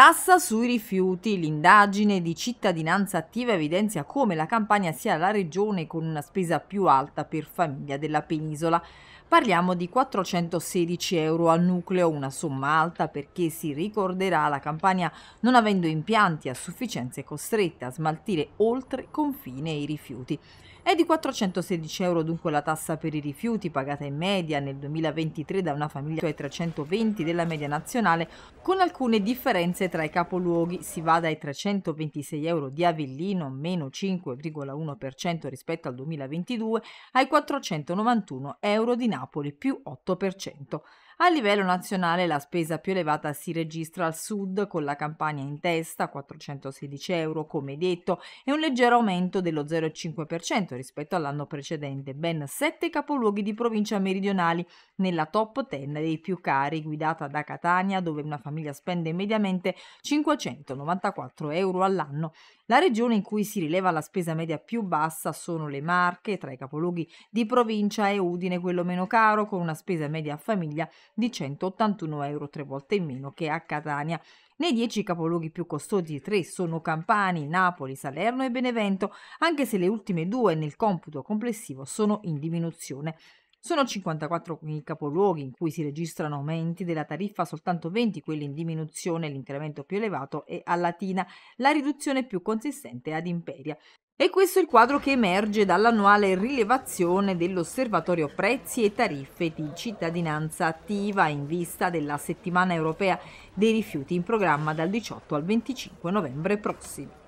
Tassa sui rifiuti. L'indagine di cittadinanza attiva evidenzia come la Campania sia la regione con una spesa più alta per famiglia della penisola. Parliamo di 416 euro al nucleo, una somma alta perché si ricorderà la Campania non avendo impianti a sufficienza è costretta a smaltire oltre confine i rifiuti. È di 416 euro dunque la tassa per i rifiuti pagata in media nel 2023 da una famiglia cioè 320 della media nazionale con alcune differenze tra i capoluoghi. Si va dai 326 euro di Avellino, meno 5,1% rispetto al 2022, ai 491 euro di Napoli Napoli più 8%. A livello nazionale la spesa più elevata si registra al sud con la Campania in testa, 416 euro come detto, e un leggero aumento dello 0,5% rispetto all'anno precedente, ben sette capoluoghi di provincia meridionali nella top 10 dei più cari, guidata da Catania dove una famiglia spende mediamente 594 euro all'anno. La regione in cui si rileva la spesa media più bassa sono le Marche, tra i capoluoghi di provincia è Udine quello meno caro, con una spesa media a famiglia di 181 euro, tre volte in meno che a Catania. Nei dieci capoluoghi più costosi tre sono Campani, Napoli, Salerno e Benevento, anche se le ultime due nel computo complessivo sono in diminuzione. Sono 54 i capoluoghi in cui si registrano aumenti della tariffa, soltanto 20 quelli in diminuzione, l'incremento più elevato è a Latina, la riduzione più consistente ad Imperia. E questo è il quadro che emerge dall'annuale rilevazione dell'Osservatorio Prezzi e Tariffe di Cittadinanza Attiva in vista della settimana europea dei rifiuti in programma dal 18 al 25 novembre prossimo.